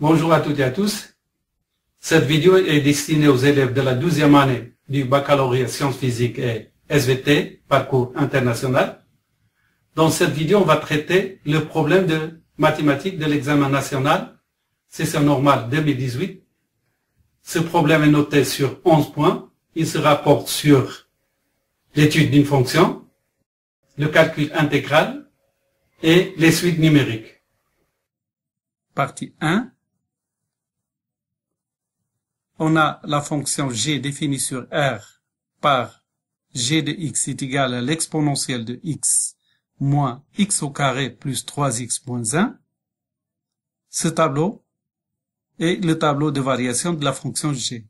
Bonjour à toutes et à tous. Cette vidéo est destinée aux élèves de la 12e année du baccalauréat sciences physiques et SVT, parcours international. Dans cette vidéo, on va traiter le problème de mathématiques de l'examen national, c'est session normale 2018. Ce problème est noté sur 11 points. Il se rapporte sur l'étude d'une fonction, le calcul intégral et les suites numériques. Partie 1 on a la fonction g définie sur R par g de x est égal à l'exponentielle de x moins x au carré plus 3x moins 1, ce tableau est le tableau de variation de la fonction g.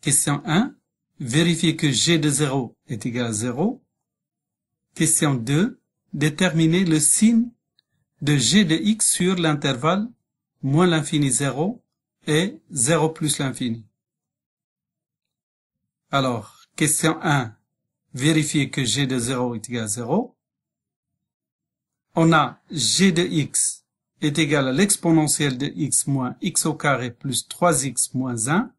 Question 1. Vérifier que g de 0 est égal à 0. Question 2. Déterminer le signe de g de x sur l'intervalle moins l'infini 0 et 0 plus l'infini. Alors, question 1. Vérifier que g de 0 est égal à 0. On a g de x est égal à l'exponentielle de x moins x au carré plus 3x moins 1.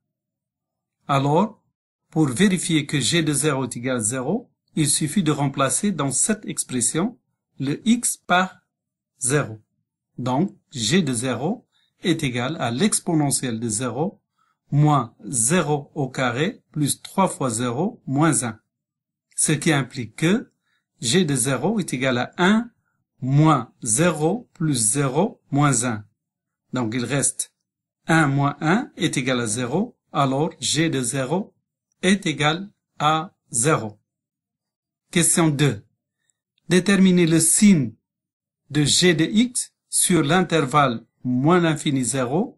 Alors, pour vérifier que g de 0 est égal à 0, il suffit de remplacer dans cette expression le x par 0. Donc, g de 0 est égal à l'exponentielle de 0 moins 0 au carré plus 3 fois 0 moins 1. Ce qui implique que g de 0 est égal à 1 moins 0 plus 0 moins 1. Donc il reste 1 moins 1 est égal à 0, alors g de 0 est égal à 0. Question 2. Déterminer le signe de g de x sur l'intervalle moins l'infini 0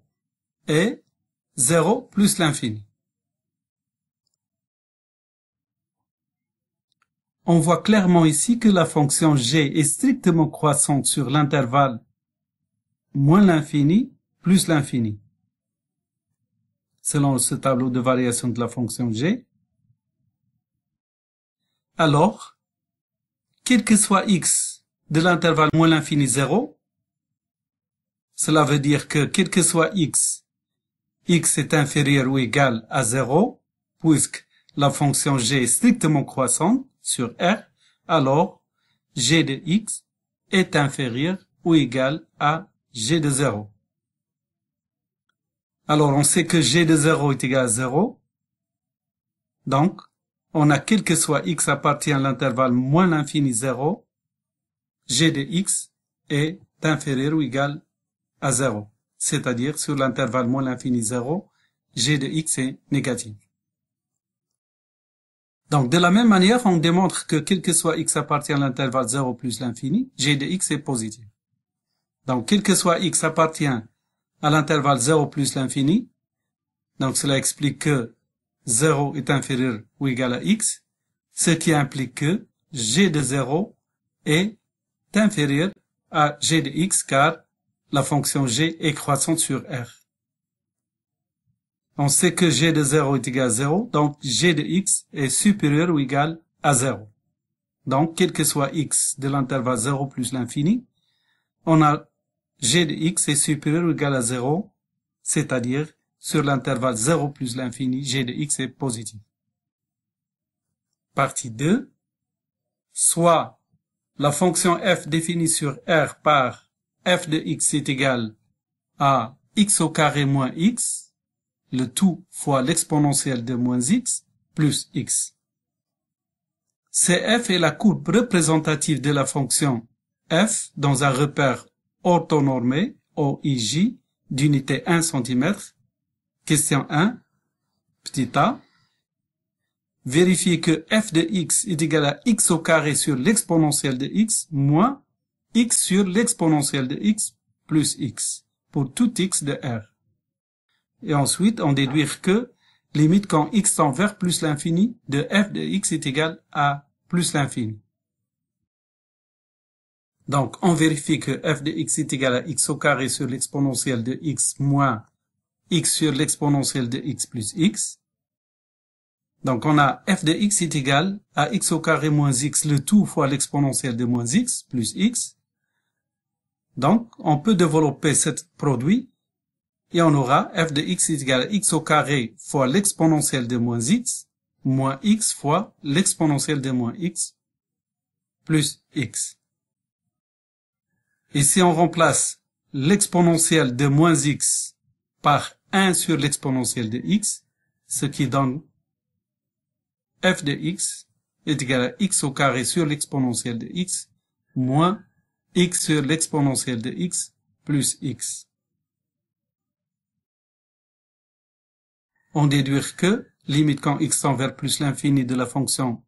et 0 plus l'infini. On voit clairement ici que la fonction g est strictement croissante sur l'intervalle moins l'infini plus l'infini. Selon ce tableau de variation de la fonction g, alors, quel que soit x de l'intervalle moins l'infini 0 cela veut dire que quel que soit x, x est inférieur ou égal à 0, puisque la fonction g est strictement croissante sur R, alors g de x est inférieur ou égal à g de 0. Alors on sait que g de 0 est égal à 0. Donc, on a quel que soit x appartient à l'intervalle moins l'infini 0, g de x est inférieur ou égal à à 0, c'est-à-dire sur l'intervalle moins l'infini 0, g de x est négatif. Donc, de la même manière, on démontre que quel que soit x appartient à l'intervalle 0 plus l'infini, g de x est positif. Donc, quel que soit x appartient à l'intervalle 0 plus l'infini, donc cela explique que 0 est inférieur ou égal à x, ce qui implique que g de 0 est inférieur à g de x car la fonction g est croissante sur R. On sait que g de 0 est égal à 0, donc g de x est supérieur ou égal à 0. Donc, quel que soit x de l'intervalle 0 plus l'infini, on a g de x est supérieur ou égal à 0, c'est-à-dire sur l'intervalle 0 plus l'infini, g de x est positif. Partie 2. Soit la fonction f définie sur R par f de x est égal à x au carré moins x, le tout fois l'exponentielle de moins x, plus x. Cf est la courbe représentative de la fonction f dans un repère orthonormé, OIJ, d'unité 1 cm. Question 1, petit a. Vérifiez que f de x est égal à x au carré sur l'exponentielle de x moins x sur l'exponentielle de x plus x pour tout x de R. Et ensuite, on déduire que limite quand x tend vers plus l'infini de f de x est égal à plus l'infini. Donc, on vérifie que f de x est égal à x au carré sur l'exponentielle de x moins x sur l'exponentielle de x plus x. Donc, on a f de x est égal à x au carré moins x le tout fois l'exponentielle de moins x plus x. Donc, on peut développer cet produit et on aura f de x à x au carré fois l'exponentielle de moins x moins x fois l'exponentielle de moins x plus x. Et si on remplace l'exponentielle de moins x par 1 sur l'exponentielle de x, ce qui donne f de x est égal à x au carré sur l'exponentielle de x moins x sur l'exponentielle de x plus x. On déduire que, limite quand x tend vers plus l'infini de la fonction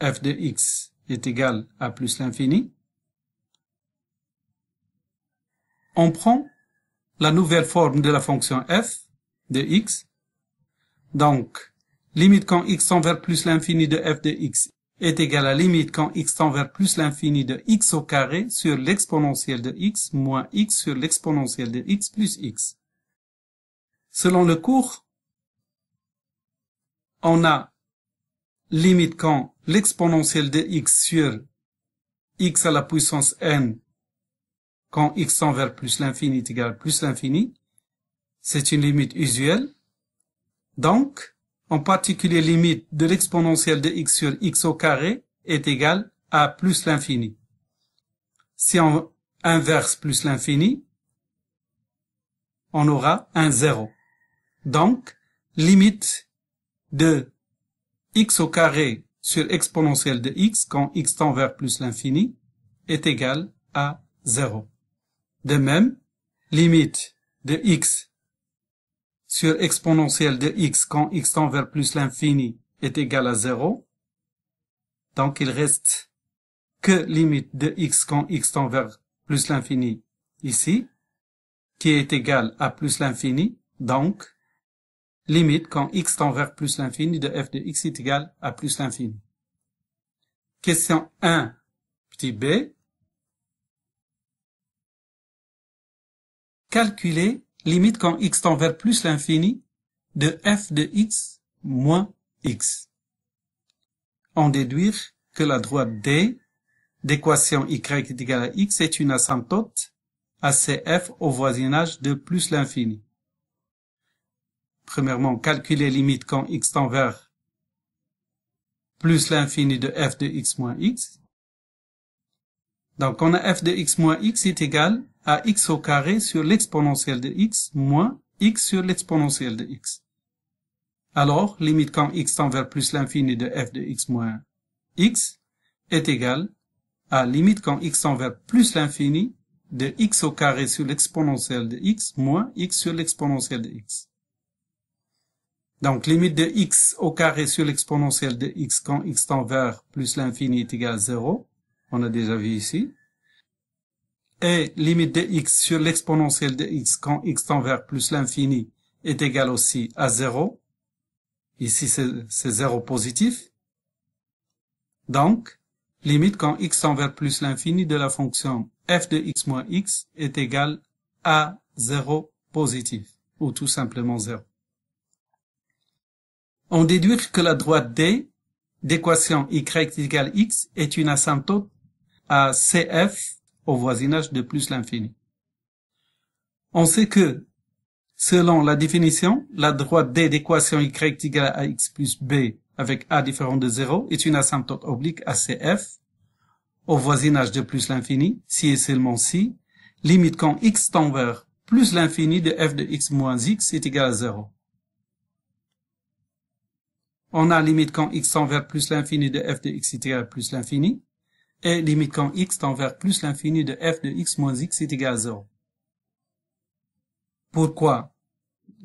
f de x est égal à plus l'infini, on prend la nouvelle forme de la fonction f de x. Donc, limite quand x tend vers plus l'infini de f de x est égal à limite quand x tend vers plus l'infini de x au carré sur l'exponentielle de x moins x sur l'exponentielle de x plus x. Selon le cours, on a limite quand l'exponentielle de x sur x à la puissance n quand x tend vers plus l'infini est égal plus l'infini. C'est une limite usuelle. Donc, en particulier limite de l'exponentielle de x sur x au carré est égale à plus l'infini. Si on inverse plus l'infini, on aura un zéro. Donc, limite de x au carré sur exponentielle de x quand x tend vers plus l'infini est égale à 0. De même, limite de x sur exponentielle de x quand x tend vers plus l'infini est égal à 0. Donc il reste que limite de x quand x tend vers plus l'infini ici, qui est égal à plus l'infini, donc limite quand x tend vers plus l'infini de f de x est égal à plus l'infini. Question 1, petit b. Calculer limite quand x tend vers plus l'infini de f de x moins x. En déduire que la droite D d'équation y est égale à x est une asymptote à CF au voisinage de plus l'infini. Premièrement, calculer limite quand x tend vers plus l'infini de f de x moins x. Donc, on a f de x moins x est égal à x au carré sur l'exponentielle de x moins x sur l'exponentielle de x. Alors, limite quand x tend vers plus l'infini de f de x moins x est égale à limite quand x tend vers plus l'infini de x au carré sur l'exponentielle de x moins x sur l'exponentielle de x. Donc, limite de x au carré sur l'exponentielle de x quand x tend vers plus l'infini est égal à 0. On a déjà vu ici et limite de x sur l'exponentielle de x quand x tend vers plus l'infini est égal aussi à 0. Ici, c'est 0 positif. Donc, limite quand x tend vers plus l'infini de la fonction f de x moins x est égal à 0 positif, ou tout simplement 0. On déduit que la droite D d'équation y égale x est une asymptote à CF au voisinage de plus l'infini. On sait que, selon la définition, la droite D d'équation y égale à x plus b avec a différent de 0 est une asymptote oblique à CF au voisinage de plus l'infini, si et seulement si, limite quand x tend vers plus l'infini de f de x moins x est égal à 0. On a limite quand x tend vers plus l'infini de f de x est égal à plus l'infini, et quand x tend vers plus l'infini de f de x moins x est égal à 0. Pourquoi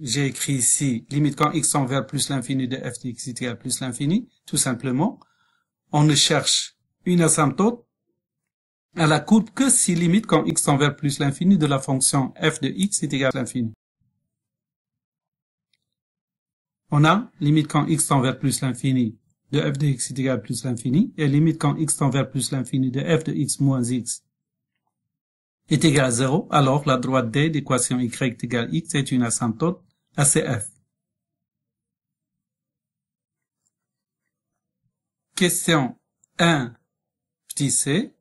j'ai écrit ici limite quand x tend vers plus l'infini de f de x est égal à plus l'infini Tout simplement, on ne cherche une asymptote à la courbe que si limite quand x tend vers plus l'infini de la fonction f de x est égal à l'infini. On a limite quand x tend vers plus l'infini de f de x est égal à plus l'infini, et limite quand x tend vers plus l'infini de f de x moins x est égal à 0, alors la droite D d'équation y égale x est une asymptote à f. Question 1, petit c.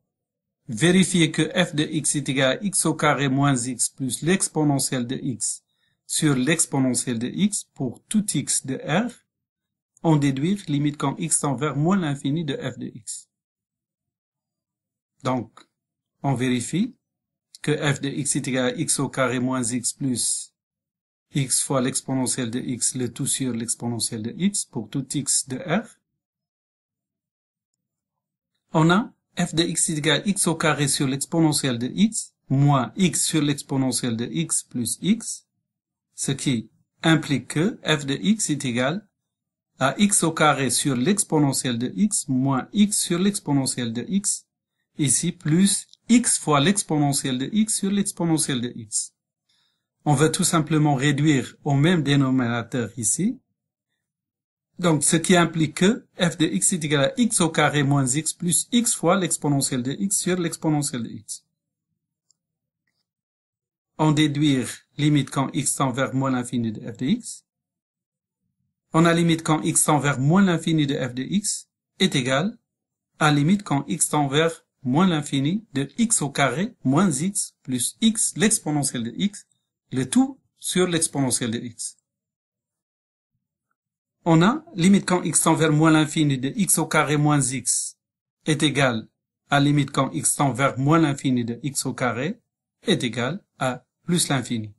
Vérifier que f de x est égal à x au carré moins x plus l'exponentielle de x sur l'exponentielle de x pour tout x de r on déduit limite quand x tend vers moins l'infini de f de x. Donc, on vérifie que f de x est égal à x au carré moins x plus x fois l'exponentielle de x, le tout sur l'exponentielle de x pour tout x de f. On a f de x est égal à x au carré sur l'exponentielle de x moins x sur l'exponentielle de x plus x, ce qui implique que f de x est égal à x au carré sur l'exponentielle de x moins x sur l'exponentielle de x, ici plus x fois l'exponentielle de x sur l'exponentielle de x. On veut tout simplement réduire au même dénominateur ici. Donc, ce qui implique que f de x est égal à x au carré moins x plus x fois l'exponentielle de x sur l'exponentielle de x. On déduire limite quand x tend vers moins l'infini de f de x. On a limite quand x tend vers moins l'infini de f de x est égal à limite quand x tend vers moins l'infini de x au carré moins x plus x l'exponentielle de x, le tout sur l'exponentielle de x. On a limite quand x tend vers moins l'infini de x au carré moins x est égal à limite quand x tend vers moins l'infini de x au carré est égal à plus l'infini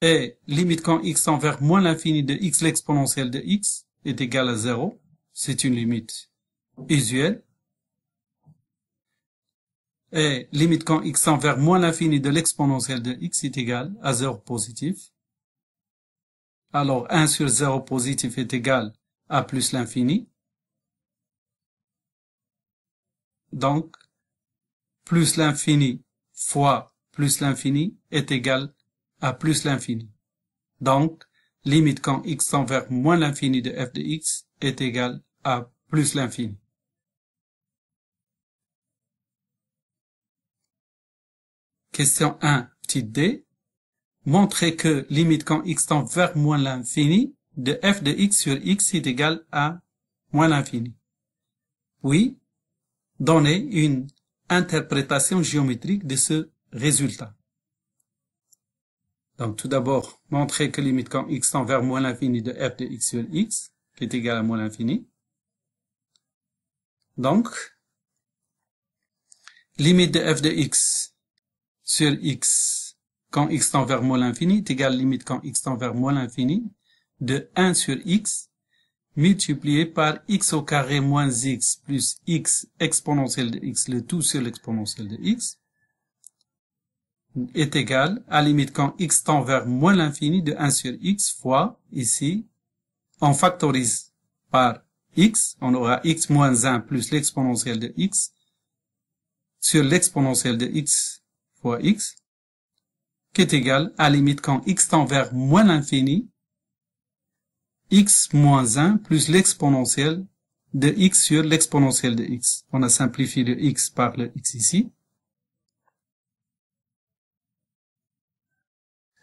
et limite quand x tend vers moins l'infini de x l'exponentielle de x est égal à 0, c'est une limite usuelle. Et limite quand x tend vers moins l'infini de l'exponentielle de x est égal à 0 positif. Alors 1 sur 0 positif est égal à plus l'infini. Donc, plus l'infini fois plus l'infini est égal à plus l'infini. Donc, limite quand x tend vers moins l'infini de f de x est égal à plus l'infini. Question 1, petite d. Montrez que limite quand x tend vers moins l'infini de f de x sur x est égal à moins l'infini. Oui, donner une interprétation géométrique de ce résultat. Donc tout d'abord, montrer que limite quand x tend vers moins l'infini de f de x sur x, qui est égal à moins l'infini. Donc, limite de f de x sur x quand x tend vers moins l'infini est égal limite quand x tend vers moins l'infini de 1 sur x multiplié par x au carré moins x plus x exponentielle de x, le tout sur l'exponentielle de x, est égal à limite quand x tend vers moins l'infini de 1 sur x fois, ici, on factorise par x, on aura x moins 1 plus l'exponentielle de x sur l'exponentielle de x fois x, qui est égal à limite quand x tend vers moins l'infini, x moins 1 plus l'exponentielle de x sur l'exponentielle de x. On a simplifié le x par le x ici.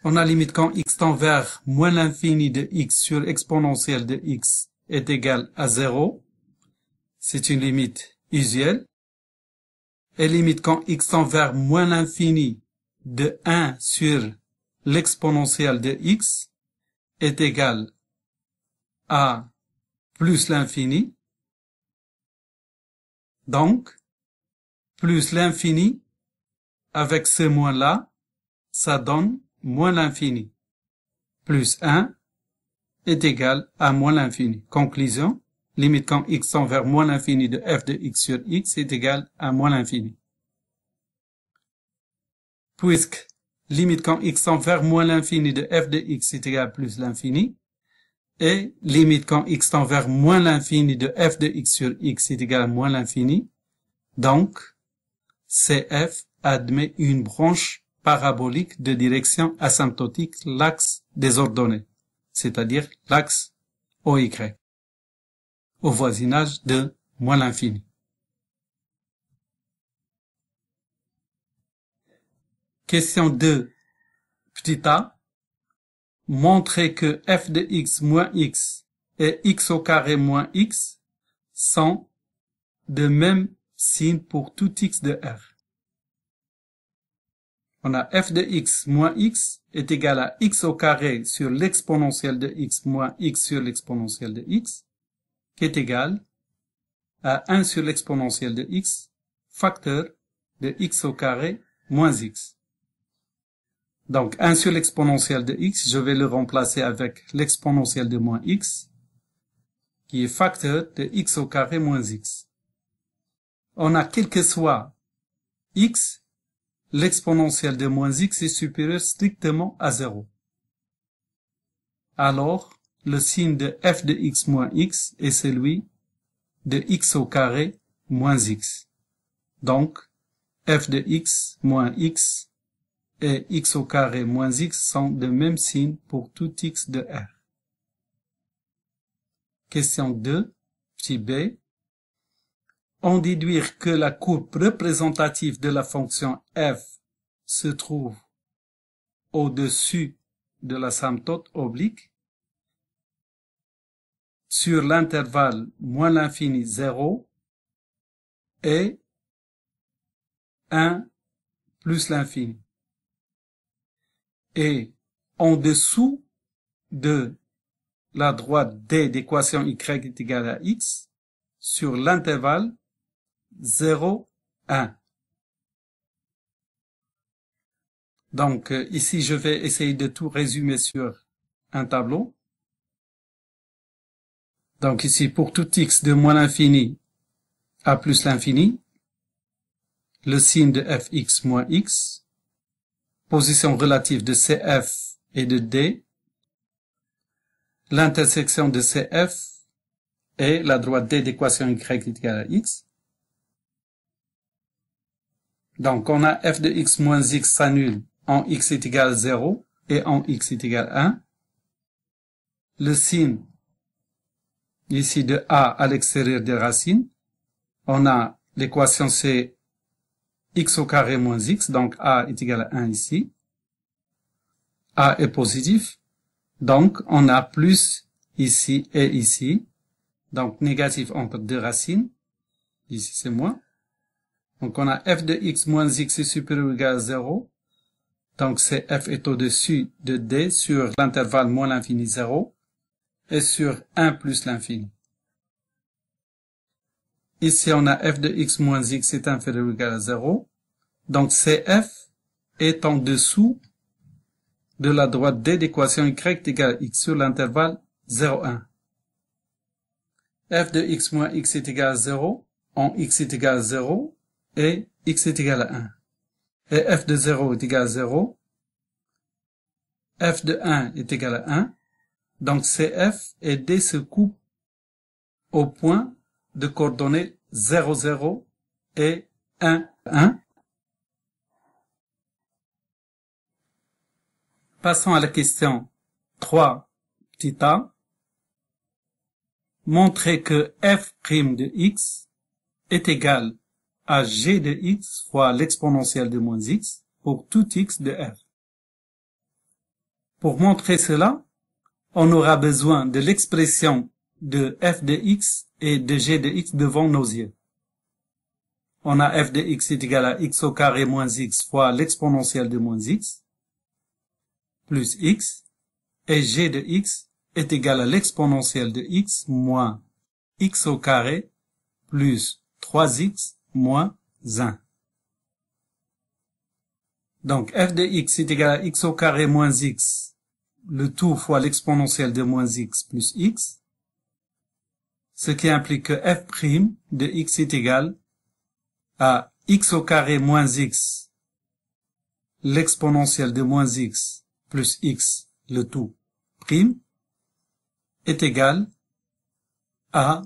On a limite quand x tend vers moins l'infini de x sur l'exponentielle de x est égal à 0. C'est une limite usuelle. Et limite quand x tend vers moins l'infini de 1 sur l'exponentielle de x est égal à plus l'infini. Donc, plus l'infini avec ce moins-là, ça donne moins l'infini plus 1 est égal à moins l'infini. Conclusion, limite quand x tend vers moins l'infini de f de x sur x est égal à moins l'infini. Puisque limite quand x tend vers moins l'infini de f de x est égal à plus l'infini, et limite quand x tend vers moins l'infini de f de x sur x est égal à moins l'infini, donc CF admet une branche parabolique de direction asymptotique l'axe désordonné, c'est-à-dire l'axe OY, au voisinage de moins l'infini. Question 2. Petit a. Montrer que f de x moins x et x au carré moins x sont de même signe pour tout x de R on a f de x moins x est égal à x au carré sur l'exponentielle de x moins x sur l'exponentielle de x, qui est égal à 1 sur l'exponentielle de x, facteur de x au carré moins x. Donc 1 sur l'exponentielle de x, je vais le remplacer avec l'exponentielle de moins x, qui est facteur de x au carré moins x. On a quel que soit x, l'exponentielle de moins x est supérieure strictement à 0. Alors, le signe de f de x moins x est celui de x au carré moins x. Donc, f de x moins x et x au carré moins x sont de même signe pour tout x de R. Question 2, petit b, en déduire que la courbe représentative de la fonction f se trouve au-dessus de la l'asymptote oblique sur l'intervalle moins l'infini 0 et 1 plus l'infini. Et en dessous de la droite D d'équation y est égale à x sur l'intervalle 0, 1. Donc, euh, ici, je vais essayer de tout résumer sur un tableau. Donc ici, pour tout x de moins l'infini à plus l'infini, le signe de fx moins x, position relative de cf et de d, l'intersection de cf et la droite d d'équation y égale à x, donc, on a f de x moins x s'annule en x est égal à 0 et en x est égal à 1. Le signe ici de a à l'extérieur des racines, on a l'équation c'est x au carré moins x, donc a est égal à 1 ici. a est positif, donc on a plus ici et ici, donc négatif entre deux racines, ici c'est moins. Donc on a f de x moins x est supérieur ou égal à 0. Donc c'est f est au-dessus de d sur l'intervalle moins l'infini 0 et sur 1 plus l'infini. Ici on a f de x moins x est inférieur ou égal à 0. Donc cf est en dessous de la droite d d'équation y égale x sur l'intervalle 0, 1. f de x moins x est égal à 0 en x est égal à 0 et x est égal à 1. Et f de 0 est égal à 0. f de 1 est égal à 1. Donc CF et D se coupent au point de coordonnées 0, 0 et 1, 1. Passons à la question 3, petit a. que f' prime de x est égal à g de x fois l'exponentielle de moins x pour tout x de f. Pour montrer cela, on aura besoin de l'expression de f de x et de g de x devant nos yeux. On a f de x est égal à x au carré moins x fois l'exponentielle de moins x plus x et g de x est égal à l'exponentielle de x moins x au carré plus 3x moins 1. Donc f de x est égal à x au carré moins x, le tout fois l'exponentielle de moins x plus x, ce qui implique que f' de x est égal à x au carré moins x, l'exponentielle de moins x plus x, le tout, prime, est égal à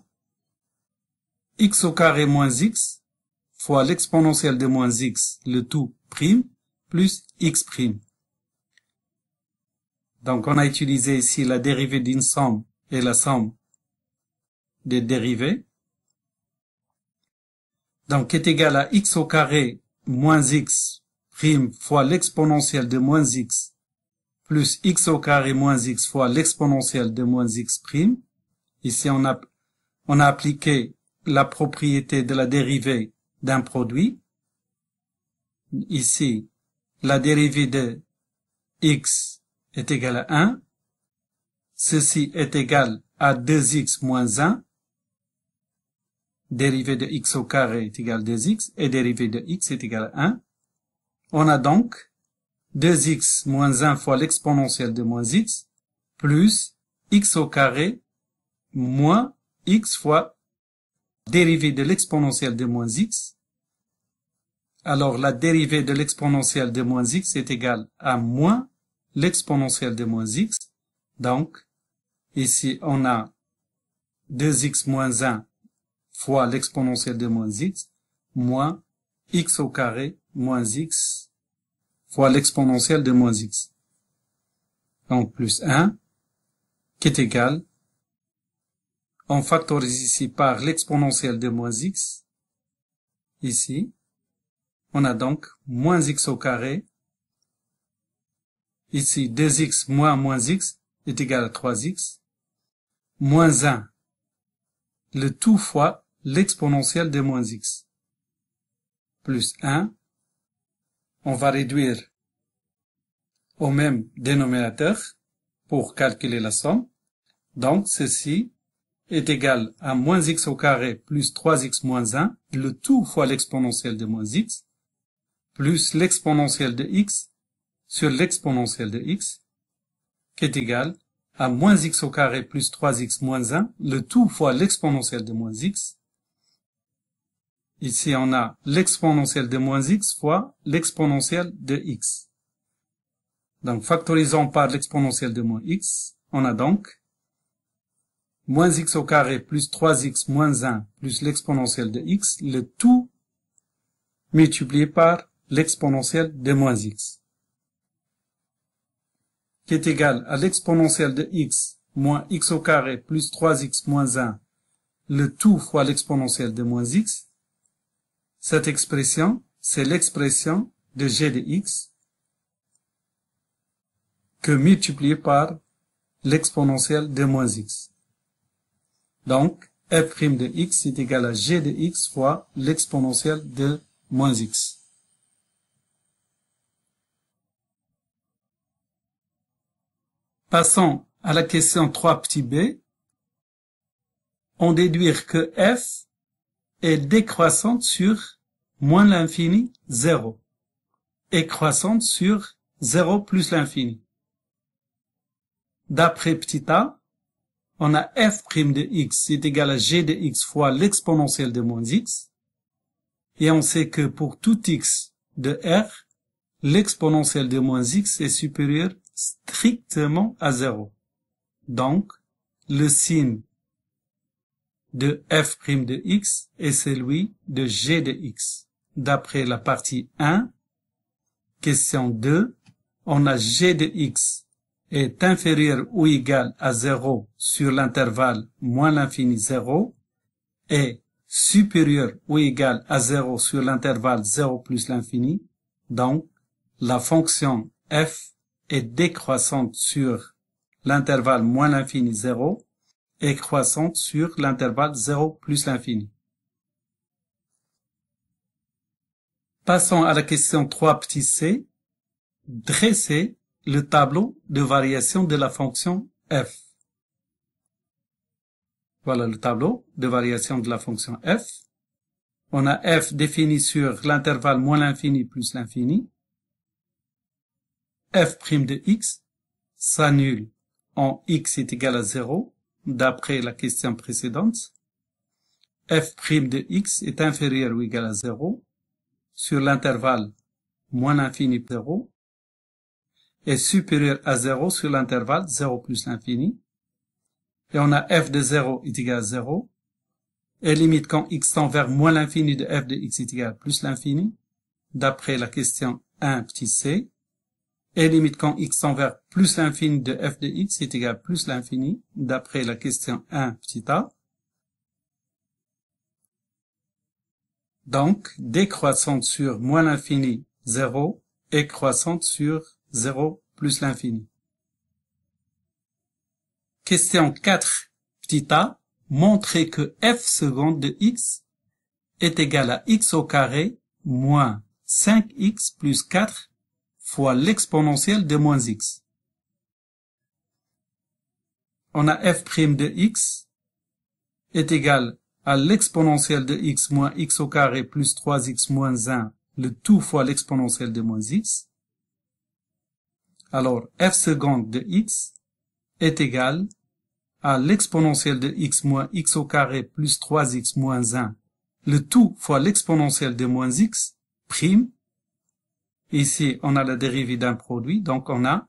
x au carré moins x fois l'exponentielle de moins x, le tout prime, plus x prime. Donc on a utilisé ici la dérivée d'une somme et la somme des dérivées. Donc est égal à x au carré moins x prime fois l'exponentielle de moins x plus x au carré moins x fois l'exponentielle de moins x prime. Ici on a, on a appliqué la propriété de la dérivée d'un produit. Ici, la dérivée de x est égale à 1. Ceci est égal à 2x moins 1. Dérivée de x au carré est égal à 2x et dérivée de x est égale à 1. On a donc 2x moins 1 fois l'exponentielle de moins x plus x au carré moins x fois dérivée de l'exponentielle de moins x, alors la dérivée de l'exponentielle de moins x est égale à moins l'exponentielle de moins x. Donc, ici, on a 2x moins 1 fois l'exponentielle de moins x, moins x au carré moins x fois l'exponentielle de moins x. Donc, plus 1, qui est égal on factorise ici par l'exponentielle de moins x. Ici, on a donc moins x au carré. Ici, 2x moins moins x est égal à 3x. Moins 1, le tout fois l'exponentielle de moins x. Plus 1, on va réduire au même dénominateur pour calculer la somme. Donc, ceci est égal à moins x au carré plus 3x moins 1, le tout fois l'exponentielle de moins x, plus l'exponentielle de x sur l'exponentielle de x, qui est égal à moins x au carré plus 3x moins 1, le tout fois l'exponentielle de moins x. Ici, on a l'exponentielle de moins x fois l'exponentielle de x. Donc, factorisons par l'exponentielle de moins x, on a donc moins x au carré plus 3x moins 1 plus l'exponentielle de x, le tout multiplié par l'exponentielle de moins x, qui est égal à l'exponentielle de x moins x au carré plus 3x moins 1, le tout fois l'exponentielle de moins x. Cette expression, c'est l'expression de g de x que multiplié par l'exponentielle de moins x. Donc, f' de x est égal à g de x fois l'exponentielle de moins x. Passons à la question 3 petit b. On déduire que f est décroissante sur moins l'infini 0 et croissante sur 0 plus l'infini. D'après petit a, on a f' prime de x est égal à g de x fois l'exponentielle de moins x. Et on sait que pour tout x de R, l'exponentielle de moins x est supérieure strictement à 0. Donc, le signe de f' prime de x est celui de g de x. D'après la partie 1, question 2, on a g de x est inférieur ou égal à 0 sur l'intervalle moins l'infini 0 et supérieur ou égal à 0 sur l'intervalle 0 plus l'infini, donc la fonction f est décroissante sur l'intervalle moins l'infini 0 et croissante sur l'intervalle 0 plus l'infini. Passons à la question 3 petit c. Dresser le tableau de variation de la fonction f. Voilà le tableau de variation de la fonction f. On a f défini sur l'intervalle moins l'infini plus l'infini. f' prime de x s'annule en x est égal à 0 d'après la question précédente. f' prime de x est inférieur ou égal à 0 sur l'intervalle moins l'infini 0 est supérieur à 0 sur l'intervalle 0 plus l'infini. Et on a f de 0 est égal à 0. Et limite quand x tend vers moins l'infini de f de x est égal à plus l'infini, d'après la question 1 petit c. Et limite quand x tend vers plus l'infini de f de x est égal à plus l'infini, d'après la question 1 petit a. Donc, décroissante sur moins l'infini, 0, et croissante sur 0 plus l'infini. Question 4, petit a, montrer que f seconde de x est égal à x au carré moins 5x plus 4 fois l'exponentielle de moins x. On a f' de x est égal à l'exponentielle de x moins x au carré plus 3x moins 1, le tout fois l'exponentielle de moins x. Alors, f seconde de x est égal à l'exponentielle de x moins x au carré plus 3x moins 1, le tout fois l'exponentielle de moins x, prime. Ici, on a la dérivée d'un produit, donc on a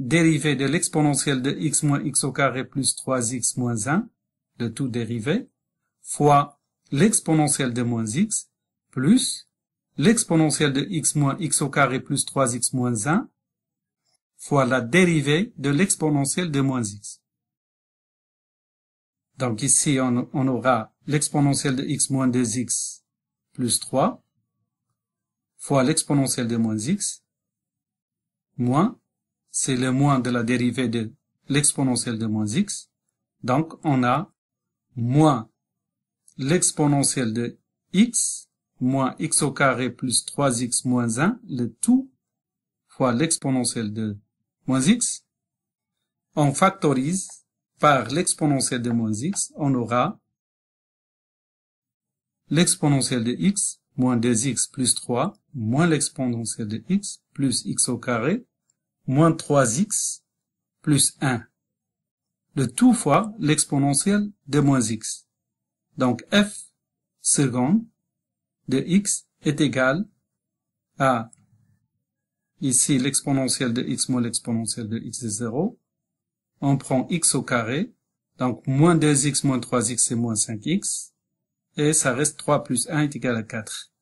dérivée de l'exponentielle de x moins x au carré plus 3x moins 1, le tout dérivé, fois l'exponentielle de moins x, plus l'exponentielle de x moins x au carré plus 3x moins 1, fois la dérivée de l'exponentielle de moins x. Donc ici, on, aura l'exponentielle de x moins 2x plus 3 fois l'exponentielle de moins x moins, c'est le moins de la dérivée de l'exponentielle de moins x. Donc on a moins l'exponentielle de x moins x au carré plus 3x moins 1, le tout, fois l'exponentielle de moins x, on factorise par l'exponentielle de moins x, on aura l'exponentielle de x moins 2x plus 3 moins l'exponentielle de x plus x au carré moins 3x plus 1. De tout fois l'exponentielle de moins x. Donc f seconde de x est égal à Ici, l'exponentielle de x moins l'exponentielle de x est 0. On prend x au carré. Donc, moins 2x moins 3x, c'est moins 5x. Et ça reste 3 plus 1 est égal à 4.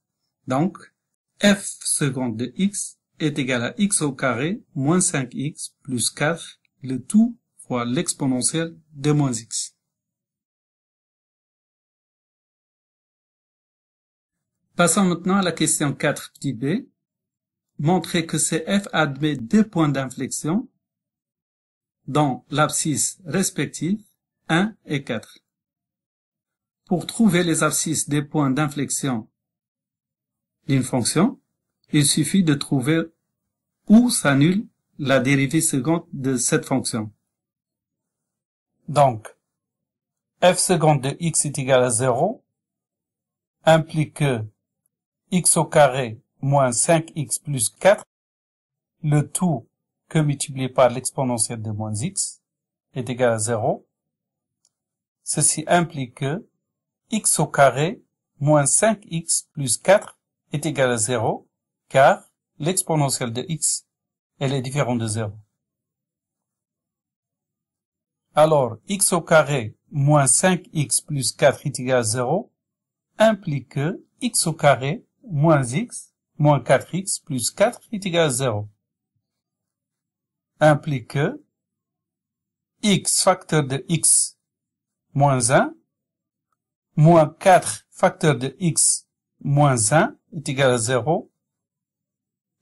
Donc, f seconde de x est égal à x au carré moins 5x plus 4, le tout fois l'exponentielle de moins x. Passons maintenant à la question 4 petit b montrer que CF f admet deux points d'inflexion dans l'abscisse respective 1 et 4. Pour trouver les abscisses des points d'inflexion d'une fonction, il suffit de trouver où s'annule la dérivée seconde de cette fonction. Donc, f seconde de x est égal à 0 implique que x au carré moins 5x plus 4, le tout que multiplié par l'exponentielle de moins x est égal à 0. Ceci implique que x au carré moins 5x plus 4 est égal à 0, car l'exponentielle de x, elle est différente de 0. Alors, x au carré moins 5x plus 4 est égal à 0 implique que x au carré moins x moins 4x plus 4 est égal à 0 implique que x facteur de x moins 1 moins 4 facteur de x moins 1 est égal à 0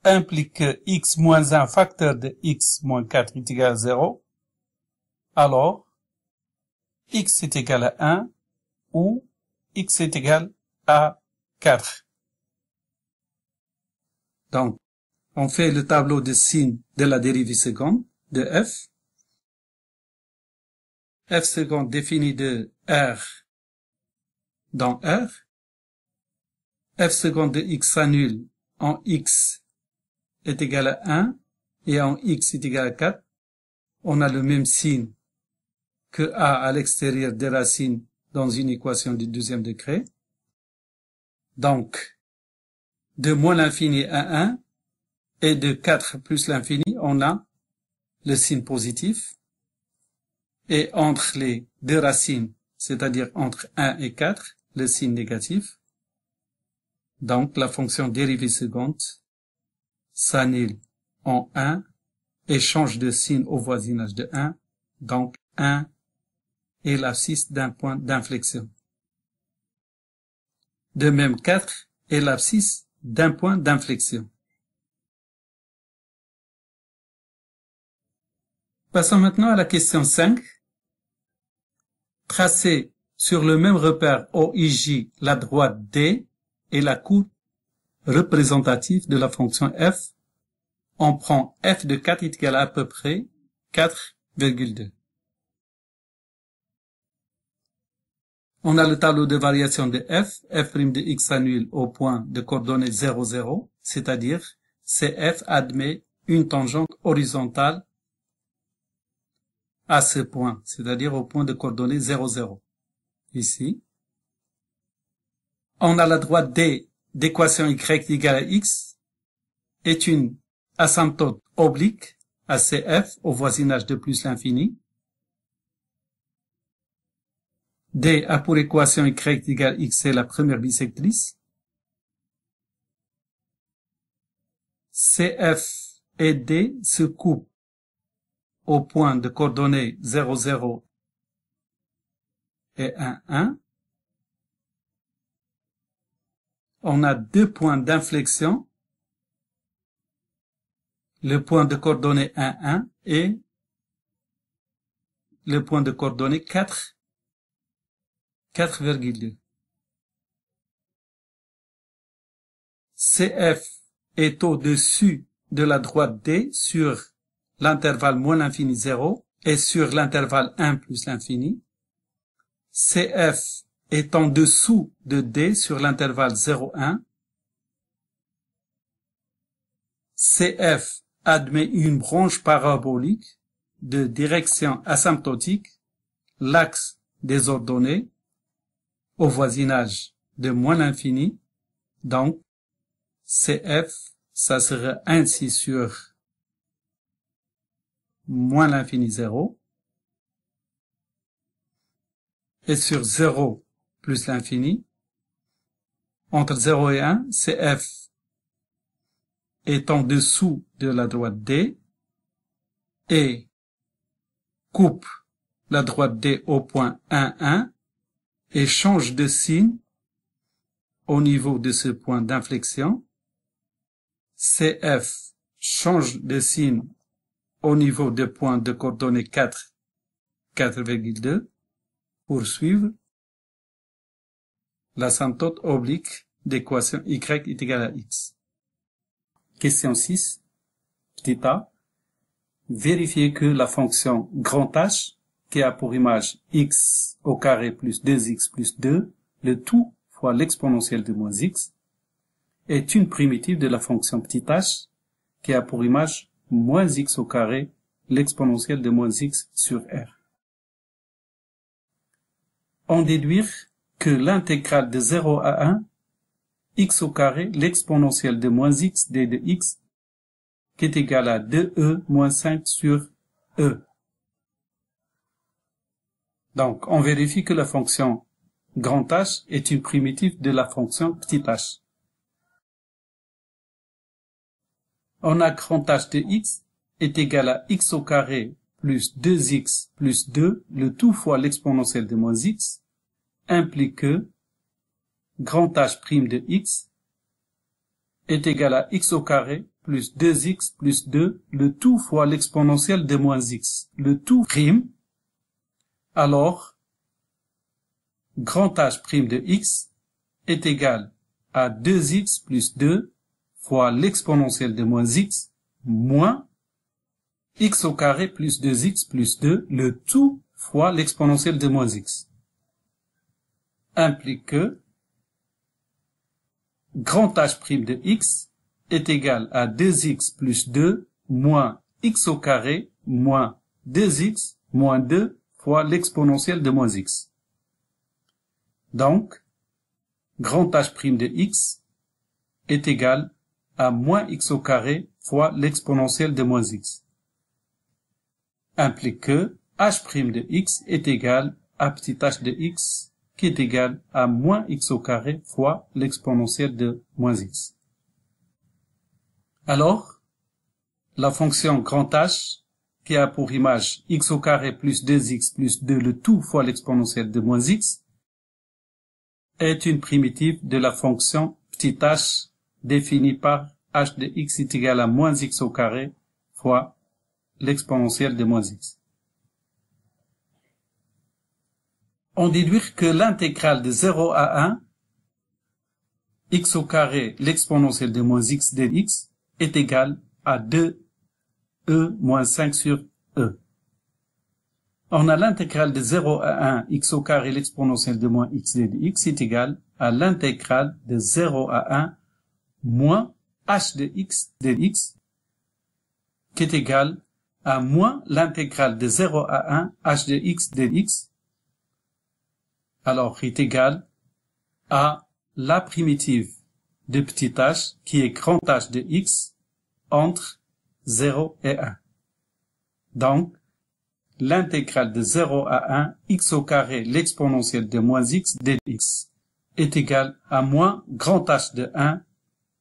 implique que x moins 1 facteur de x moins 4 est égal à 0 alors x est égal à 1 ou x est égal à 4. Donc, on fait le tableau de signes de la dérivée seconde de f. f seconde définie de r dans r. f seconde de x annule en x est égal à 1 et en x est égal à 4. On a le même signe que a à l'extérieur des racines dans une équation du deuxième degré. Donc, de moins l'infini à 1 et de 4 plus l'infini, on a le signe positif. Et entre les deux racines, c'est-à-dire entre 1 et 4, le signe négatif. Donc la fonction dérivée seconde s'annule en 1 et change de signe au voisinage de 1. Donc 1 est l'abscisse d'un point d'inflexion. De même 4 est l'abscisse d'un point d'inflexion. Passons maintenant à la question 5. Tracer sur le même repère OIJ la droite D et la courbe représentative de la fonction f, on prend f de 4 égale à peu près 4,2. On a le tableau de variation de f, f' de x annule au point de coordonnées 0, 0, c'est-à-dire CF admet une tangente horizontale à ce point, c'est-à-dire au point de coordonnées 0, 0. Ici. On a la droite D d'équation y égale à x est une asymptote oblique à CF au voisinage de plus l'infini D a pour équation y égale x est la première bisectrice. CF et D se coupent au point de coordonnées 0, 0 et 1, 1. On a deux points d'inflexion. Le point de coordonnées 1, 1 et le point de coordonnées 4, 4,2. CF est au-dessus de la droite D sur l'intervalle moins l'infini 0 et sur l'intervalle 1 plus l'infini. CF est en dessous de D sur l'intervalle 0,1. CF admet une branche parabolique de direction asymptotique, l'axe des ordonnées, au voisinage de moins l'infini. Donc, CF, ça serait ainsi sur moins l'infini 0 et sur 0 plus l'infini. Entre 0 et 1, CF est en dessous de la droite D et coupe la droite D au point 1, 1 et change de signe au niveau de ce point d'inflexion. CF change de signe au niveau du point de coordonnées 4, 4,2 pour suivre l'asymptote oblique d'équation y est égale à x. Question 6. Petit Vérifiez que la fonction grand H qui a pour image x au carré plus 2x plus 2, le tout fois l'exponentielle de moins x, est une primitive de la fonction petit h, qui a pour image moins x au carré, l'exponentielle de moins x sur r. On déduire que l'intégrale de 0 à 1, x au carré, l'exponentielle de moins x d de x, qui est égale à 2e moins 5 sur e. Donc, on vérifie que la fonction grand H est une primitive de la fonction petit h. On a grand H de x est égal à x au carré plus 2x plus 2, le tout fois l'exponentielle de moins x, implique que grand H prime de x est égal à x au carré plus 2x plus 2, le tout fois l'exponentielle de moins x. Le tout prime alors grand H' de x est égal à 2x plus 2 fois l'exponentielle de moins x moins x au carré plus 2x plus 2, le tout fois l'exponentielle de moins x. Implique que grand H' de x est égal à 2x plus 2 moins x au carré moins 2x moins 2 fois l'exponentielle de moins x. Donc, grand h' prime de x est égal à moins x au carré fois l'exponentielle de moins x. Implique que h' prime de x est égal à petit h de x qui est égal à moins x au carré fois l'exponentielle de moins x. Alors, la fonction grand H qui a pour image x au carré plus 2x plus 2 le tout fois l'exponentielle de moins x, est une primitive de la fonction petit h définie par h de x est égal à moins x au carré fois l'exponentielle de moins x. On déduire que l'intégrale de 0 à 1, x au carré l'exponentielle de moins x dx, est égale à 2 E moins 5 sur E. On a l'intégrale de 0 à 1 x au carré l'exponentielle de moins xd de x est égale à l'intégrale de 0 à 1 moins h de x dx qui est égale à moins l'intégrale de 0 à 1 h de x dx alors est égal à la primitive de petit h qui est grand h de x entre 0 et 1. Donc, l'intégrale de 0 à 1, x au carré l'exponentielle de moins x dx est égale à moins grand h de 1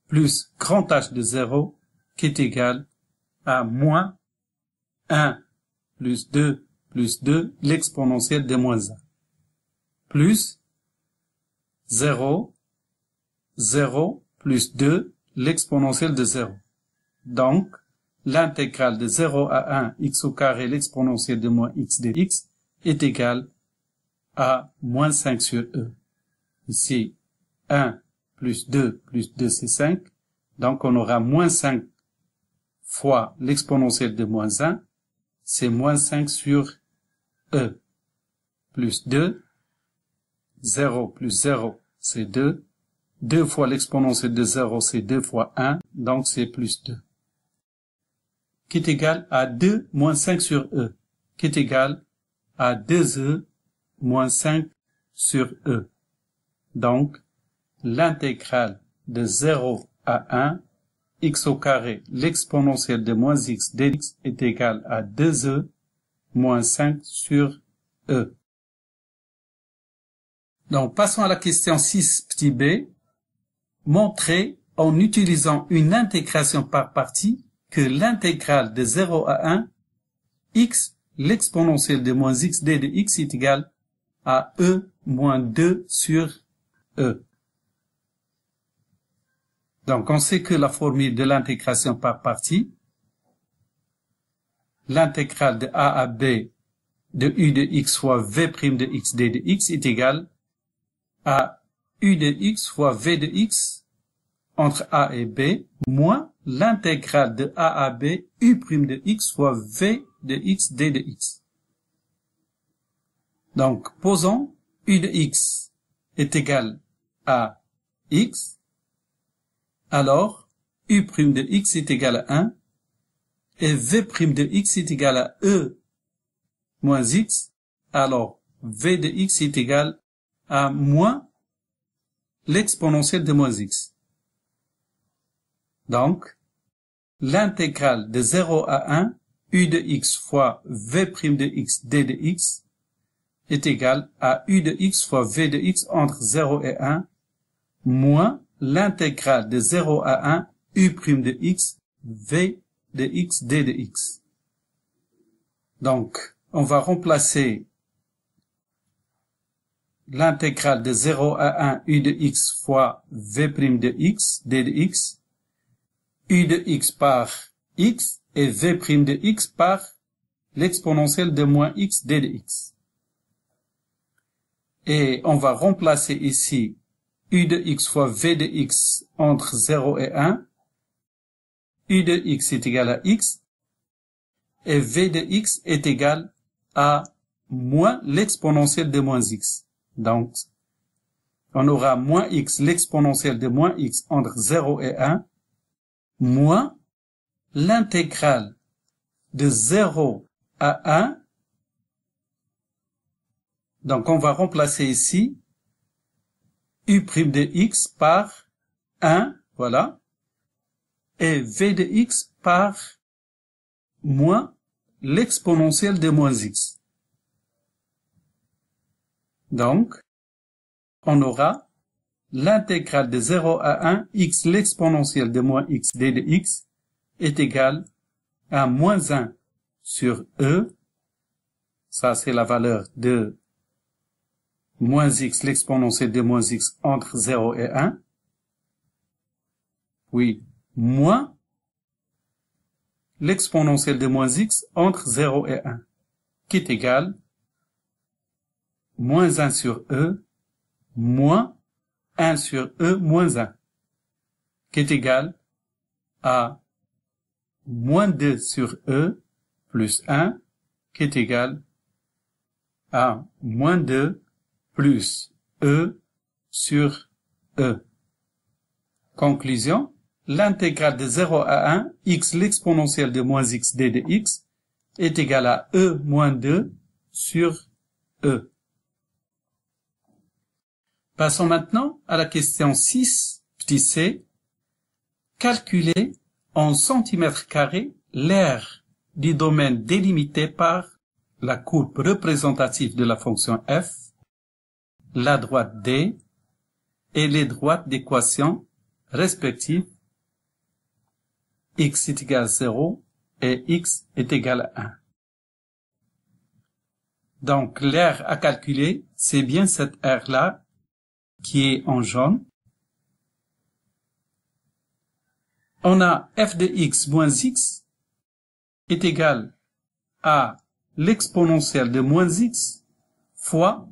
plus grand h de 0 qui est égal à moins 1 plus 2 plus 2 l'exponentielle de moins 1 plus 0 0 plus 2 l'exponentielle de 0. Donc, l'intégrale de 0 à 1 x au carré l'exponentielle de moins x dx est égale à moins 5 sur e. Ici, 1 plus 2 plus 2 c'est 5, donc on aura moins 5 fois l'exponentielle de moins 1, c'est moins 5 sur e plus 2, 0 plus 0 c'est 2, 2 fois l'exponentielle de 0 c'est 2 fois 1, donc c'est plus 2 qui est égal à 2 moins 5 sur E, qui est égal à 2E moins 5 sur E. Donc, l'intégrale de 0 à 1, x au carré, l'exponentielle de moins x dx est égale à 2E moins 5 sur E. Donc, passons à la question 6, petit b. Montrez, en utilisant une intégration par partie, que l'intégrale de 0 à 1, x, l'exponentielle de moins xd de x est égale à e moins 2 sur e. Donc, on sait que la formule de l'intégration par partie, l'intégrale de a à b de u de x fois v' de xd de x est égale à u de x fois v de x entre a et b moins l'intégrale de a à b u' de x fois v de x d de x. Donc, posons u de x est égal à x, alors u' de x est égal à 1 et v' de x est égal à e moins x, alors v de x est égal à moins l'exponentielle de moins x. Donc, l'intégrale de 0 à 1 u de x fois v' prime de x d de x est égale à u de x fois v de x entre 0 et 1 moins l'intégrale de 0 à 1 u' prime de x v de x d de x. Donc, on va remplacer l'intégrale de 0 à 1 u de x fois v' prime de x d de x u de x par x et v' prime de x par l'exponentielle de moins x d de x. Et on va remplacer ici u de x fois v de x entre 0 et 1, u de x est égal à x, et v de x est égal à moins l'exponentielle de moins x. Donc, on aura moins x l'exponentielle de moins x entre 0 et 1, moins l'intégrale de 0 à 1. Donc on va remplacer ici u' de x par 1, voilà, et v de x par moins l'exponentielle de moins x. Donc, on aura l'intégrale de 0 à 1 x l'exponentielle de moins x d de x est égale à moins 1 sur e, ça c'est la valeur de moins x l'exponentielle de moins x entre 0 et 1, oui, moins l'exponentielle de moins x entre 0 et 1, qui est égale moins 1 sur e, moins 1 sur E moins 1, qui est égal à moins 2 sur E plus 1, qui est égal à moins 2 plus E sur E. Conclusion, l'intégrale de 0 à 1, x l'exponentielle de moins x d de x, est égale à E moins 2 sur E. Passons maintenant à la question 6, petit c. Calculer en centimètres carrés l'aire du domaine délimité par la courbe représentative de la fonction f, la droite d et les droites d'équation respectives x est égal à 0 et x est égal à 1. Donc l'aire à calculer, c'est bien cette aire-là qui est en jaune. On a f de x moins x est égal à l'exponentielle de moins x fois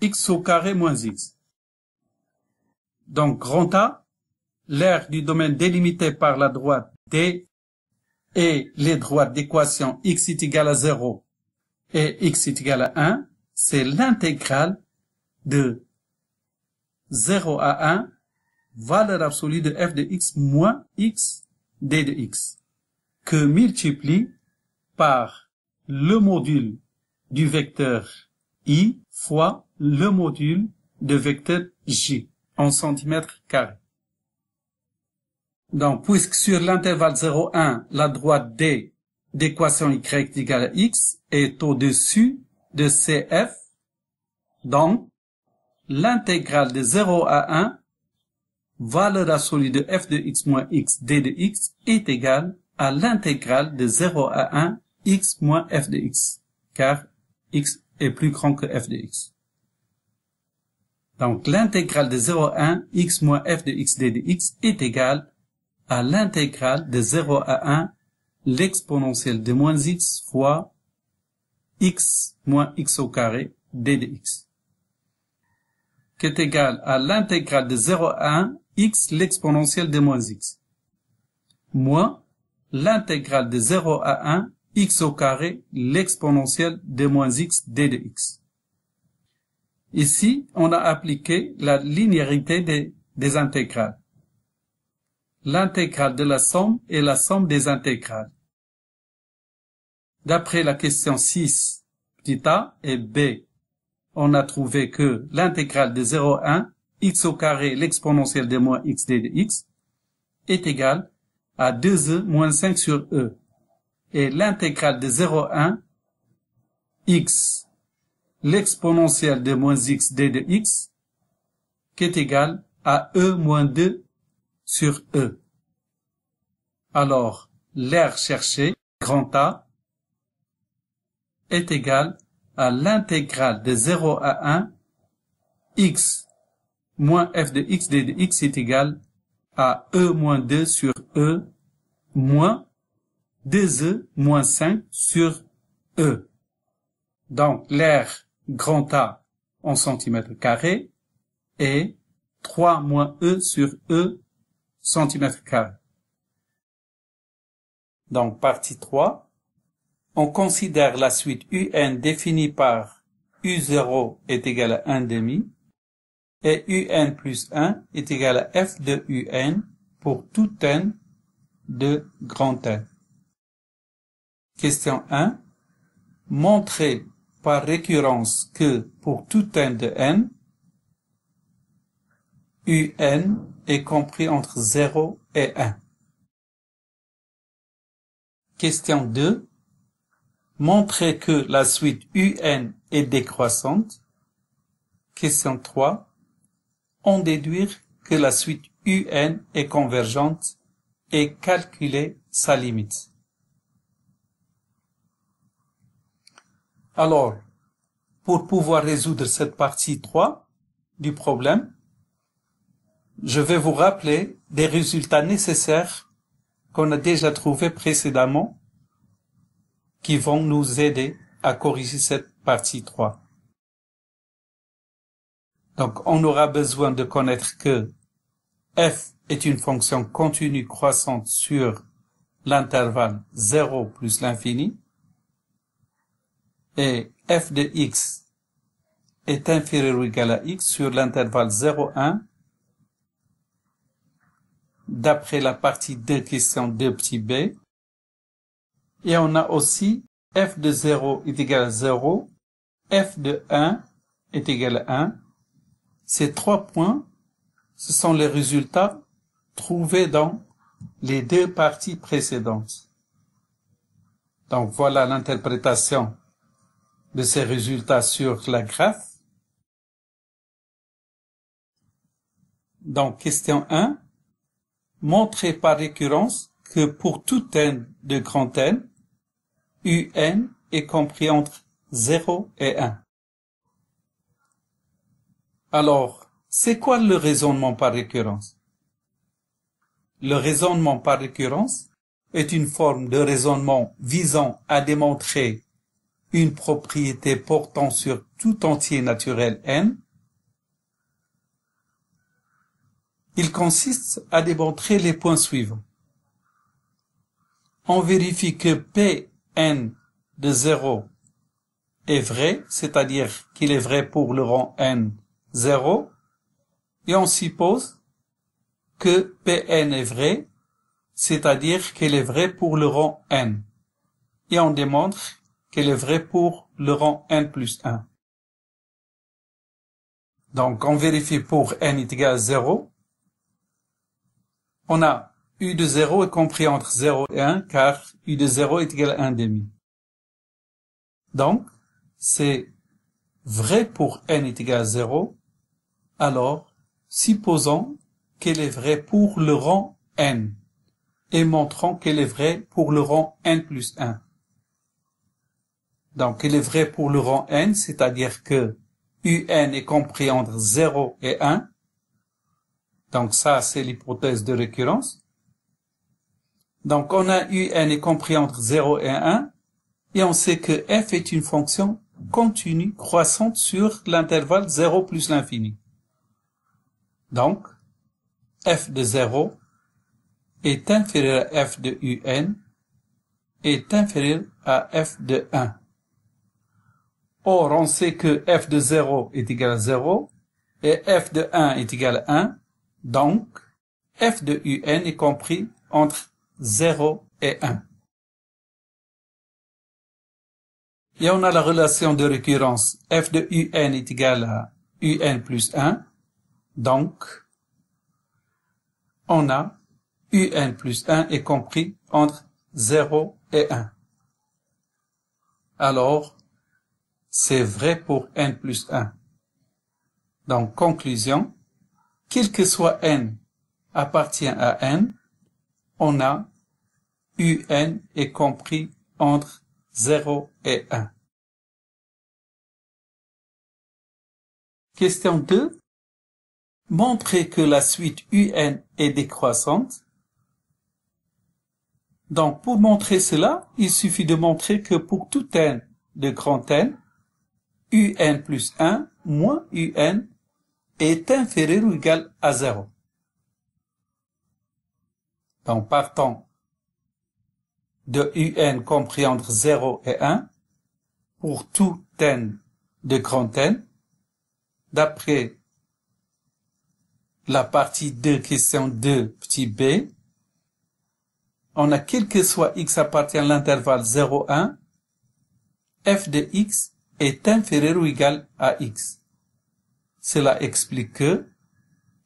x au carré moins x. Donc grand A, l'air du domaine délimité par la droite D et les droites d'équation x est égal à 0 et x est égal à 1, c'est l'intégrale de 0 à 1, valeur absolue de f de x moins x d de x, que multiplie par le module du vecteur i fois le module de vecteur j en centimètres carrés. Donc, puisque sur l'intervalle 0, 1, la droite d d'équation y égale à x est au-dessus de cf, donc l'intégrale de 0 à 1, valeur absolue de f de x moins x d de x est égale à l'intégrale de 0 à 1 x moins f de x, car x est plus grand que f de x. Donc l'intégrale de 0 à 1 x moins f de x d de x est égale à l'intégrale de 0 à 1 l'exponentielle de moins x fois x moins x au carré d de x est égal à l'intégrale de 0 à 1 x l'exponentielle de moins x, moins l'intégrale de 0 à 1 x au carré l'exponentielle de moins x d de x. Ici, on a appliqué la linéarité des, des intégrales. L'intégrale de la somme est la somme des intégrales. D'après la question 6, petit a et b on a trouvé que l'intégrale de 0 1, x au carré, l'exponentielle de moins xd de x, est égale à 2e moins 5 sur e. Et l'intégrale de 0 1, x, l'exponentielle de moins xd de x, qui est égale à e moins 2 sur e. Alors, l'air cherché, grand A, est égal à l'intégrale de 0 à 1, x moins f de x d de x est égal à e moins 2 sur e moins 2e moins 5 sur e. Donc l'air grand A en centimètres carrés est 3 moins e sur e centimètres carrés. Donc partie 3, on considère la suite UN définie par U0 est égal à 1 demi et UN plus 1 est égal à F de UN pour tout N de grand N. Question 1. Montrez par récurrence que pour tout N de N, UN est compris entre 0 et 1. Question 2 Montrer que la suite UN est décroissante. Question 3. En déduire que la suite UN est convergente et calculer sa limite. Alors, pour pouvoir résoudre cette partie 3 du problème, je vais vous rappeler des résultats nécessaires qu'on a déjà trouvés précédemment qui vont nous aider à corriger cette partie 3. Donc, on aura besoin de connaître que f est une fonction continue croissante sur l'intervalle 0 plus l'infini et f de x est inférieur ou égal à x sur l'intervalle 0, 1 d'après la partie 2 question 2 petit b et on a aussi f de 0 est égal à 0, f de 1 est égal à 1. Ces trois points, ce sont les résultats trouvés dans les deux parties précédentes. Donc voilà l'interprétation de ces résultats sur la graphe. Donc question 1, Montrez par récurrence que pour tout n de grand n, UN est compris entre 0 et 1. Alors, c'est quoi le raisonnement par récurrence Le raisonnement par récurrence est une forme de raisonnement visant à démontrer une propriété portant sur tout entier naturel n. Il consiste à démontrer les points suivants. On vérifie que P n de 0 est vrai, c'est-à-dire qu'il est vrai pour le rang n 0, et on suppose que Pn est vrai, c'est-à-dire qu'elle est vraie pour le rang n. Et on démontre qu'elle est vraie pour le rang n plus 1. Donc on vérifie pour n est 0. On a U de 0 est compris entre 0 et 1, car U de 0 est égal à 1 demi. Donc, c'est vrai pour n est égal à 0, alors supposons qu'elle est vraie pour le rang n et montrons qu'elle est vraie pour le rang n plus 1. Donc, elle est vraie pour le rang n, c'est-à-dire que un est compris entre 0 et 1. Donc ça, c'est l'hypothèse de récurrence. Donc on a UN est compris entre 0 et 1, et on sait que f est une fonction continue croissante sur l'intervalle 0 plus l'infini. Donc, f de 0 est inférieur à f de un est inférieur à f de 1. Or, on sait que f de 0 est égal à 0 et f de 1 est égal à 1. Donc, f de un est compris entre 0 et 1. Et on a la relation de récurrence f de un est égale à un plus 1. Donc, on a un plus 1 est compris entre 0 et 1. Alors, c'est vrai pour n plus 1. Donc, conclusion, quel que soit n appartient à n, on a un est compris entre 0 et 1. Question 2. Montrer que la suite un est décroissante. Donc, pour montrer cela, il suffit de montrer que pour tout n de grand n, un plus 1 moins un est inférieur ou égal à 0. Donc partant de un compris 0 et 1 pour tout n de grand N, d'après la partie 2, question 2, petit b, on a quel que soit x appartient à l'intervalle 0, 1, f de x est inférieur ou égal à x. Cela explique que,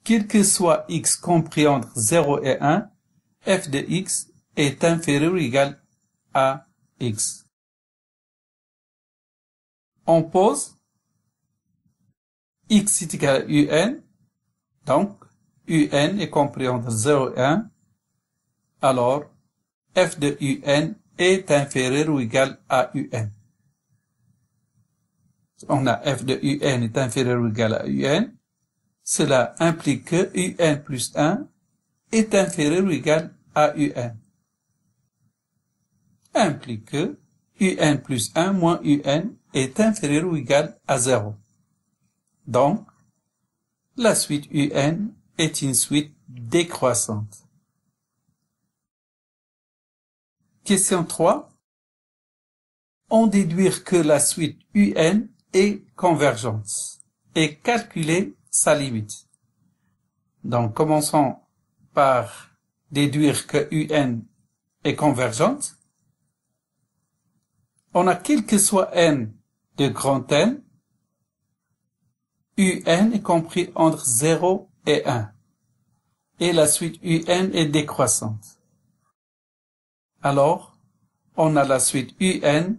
quel que soit x compris 0 et 1, f de x est inférieur ou égal à x. On pose x est égal à un, donc un est compris entre 0 et 1, alors f de un est inférieur ou égal à un. On a f de un est inférieur ou égal à un, cela implique que un plus 1 est inférieur ou égal un. implique que UN plus 1 moins UN est inférieur ou égal à 0. Donc, la suite UN est une suite décroissante. Question 3. On déduire que la suite UN est convergente et calculer sa limite. Donc, commençons par déduire que un est convergente, on a quel que soit n de grand N, un est compris entre 0 et 1, et la suite un est décroissante. Alors, on a la suite un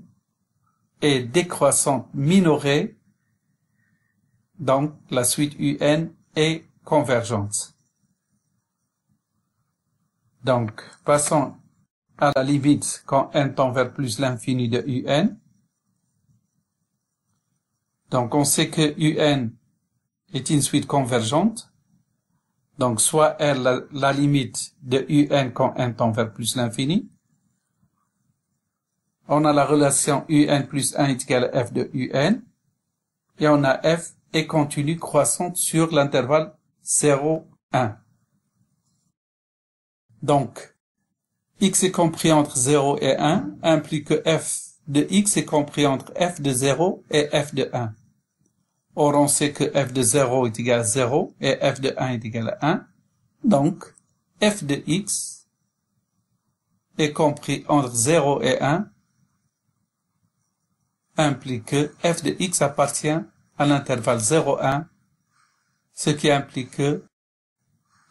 est décroissante minorée, donc la suite un est convergente. Donc, passons à la limite quand n tend vers plus l'infini de un. Donc, on sait que un est une suite convergente. Donc, soit r la, limite de un quand n tend vers plus l'infini. On a la relation un plus 1 est égal f de un. Et on a f est continue croissante sur l'intervalle 0, 1. Donc, x est compris entre 0 et 1 implique que f de x est compris entre f de 0 et f de 1. Or, on sait que f de 0 est égal à 0 et f de 1 est égal à 1. Donc, f de x est compris entre 0 et 1 implique que f de x appartient à l'intervalle 0 1 ce qui implique que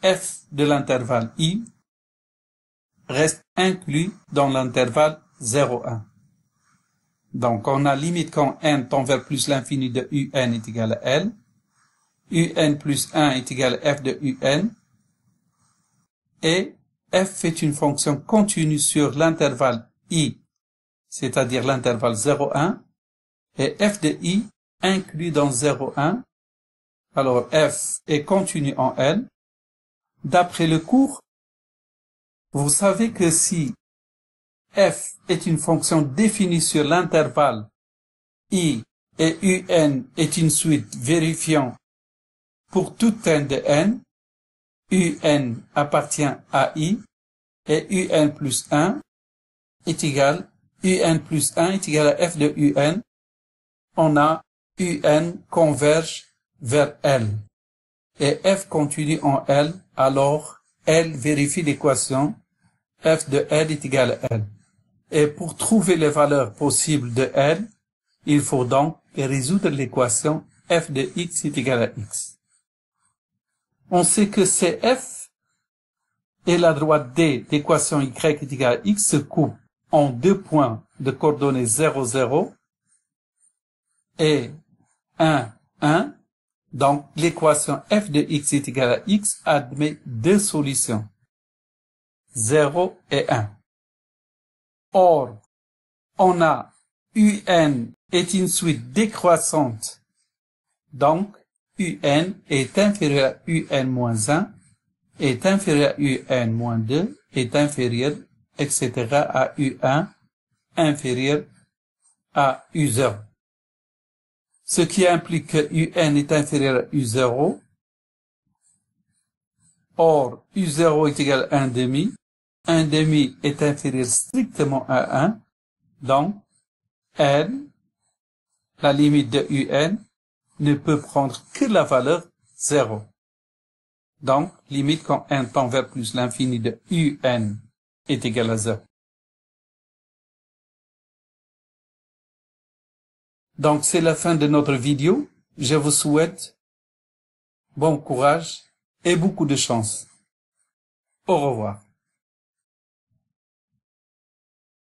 f de l'intervalle i reste inclus dans l'intervalle 0,1. Donc on a limite quand n tend vers plus l'infini de un est égal à l, un plus 1 est égal à f de un, et f est une fonction continue sur l'intervalle i, c'est-à-dire l'intervalle 0,1, et f de i inclus dans 0,1, alors f est continu en l, D'après le cours, vous savez que si f est une fonction définie sur l'intervalle i et un est une suite vérifiant pour tout n de n, un appartient à i et un plus 1 est égal, un plus 1 est égal à f de un, on a un converge vers L et f continue en L, alors L vérifie l'équation f de L est égal à L. Et pour trouver les valeurs possibles de L, il faut donc résoudre l'équation f de x est égal à x. On sait que CF et la droite D d'équation y est égale à x se coupent en deux points de coordonnées 0, 0 et 1, 1 donc, l'équation f de x est égale à x admet deux solutions, 0 et 1. Or, on a un est une suite décroissante, donc un est inférieur à un-1, est inférieur à un-2, est inférieur, etc. à u1, inférieur à u0 ce qui implique que UN est inférieur à U0. Or, U0 est égal à 1 demi. 1 demi est inférieur strictement à 1. Donc, N, la limite de UN, ne peut prendre que la valeur 0. Donc, limite quand n tend vers plus l'infini de un est égal à 0. Donc c'est la fin de notre vidéo. Je vous souhaite bon courage et beaucoup de chance. Au revoir.